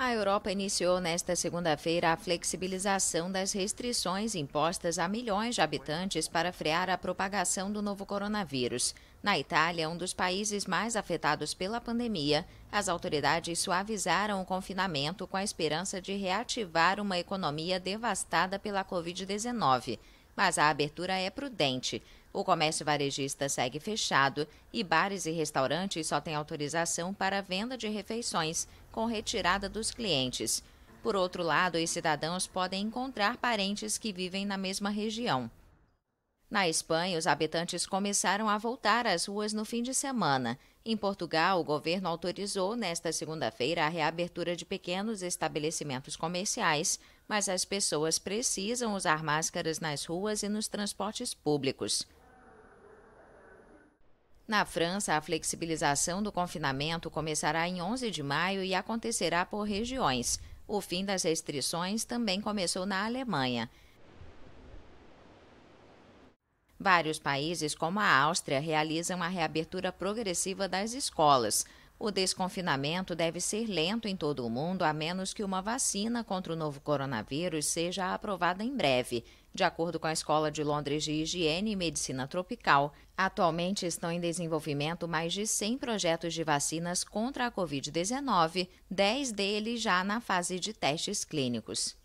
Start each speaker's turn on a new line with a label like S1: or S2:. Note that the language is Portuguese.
S1: A Europa iniciou nesta segunda-feira a flexibilização das restrições impostas a milhões de habitantes para frear a propagação do novo coronavírus. Na Itália, um dos países mais afetados pela pandemia, as autoridades suavizaram o confinamento com a esperança de reativar uma economia devastada pela Covid-19. Mas a abertura é prudente o comércio varejista segue fechado e bares e restaurantes só têm autorização para venda de refeições, com retirada dos clientes. Por outro lado, os cidadãos podem encontrar parentes que vivem na mesma região. Na Espanha, os habitantes começaram a voltar às ruas no fim de semana. Em Portugal, o governo autorizou nesta segunda-feira a reabertura de pequenos estabelecimentos comerciais, mas as pessoas precisam usar máscaras nas ruas e nos transportes
S2: públicos.
S1: Na França, a flexibilização do confinamento começará em 11 de maio e acontecerá por regiões. O fim das restrições também começou na Alemanha. Vários países, como a Áustria, realizam a reabertura progressiva das escolas. O desconfinamento deve ser lento em todo o mundo, a menos que uma vacina contra o novo coronavírus seja aprovada em breve. De acordo com a Escola de Londres de Higiene e Medicina Tropical, atualmente estão em desenvolvimento mais de 100 projetos de vacinas contra a Covid-19, 10 deles já na fase de testes clínicos.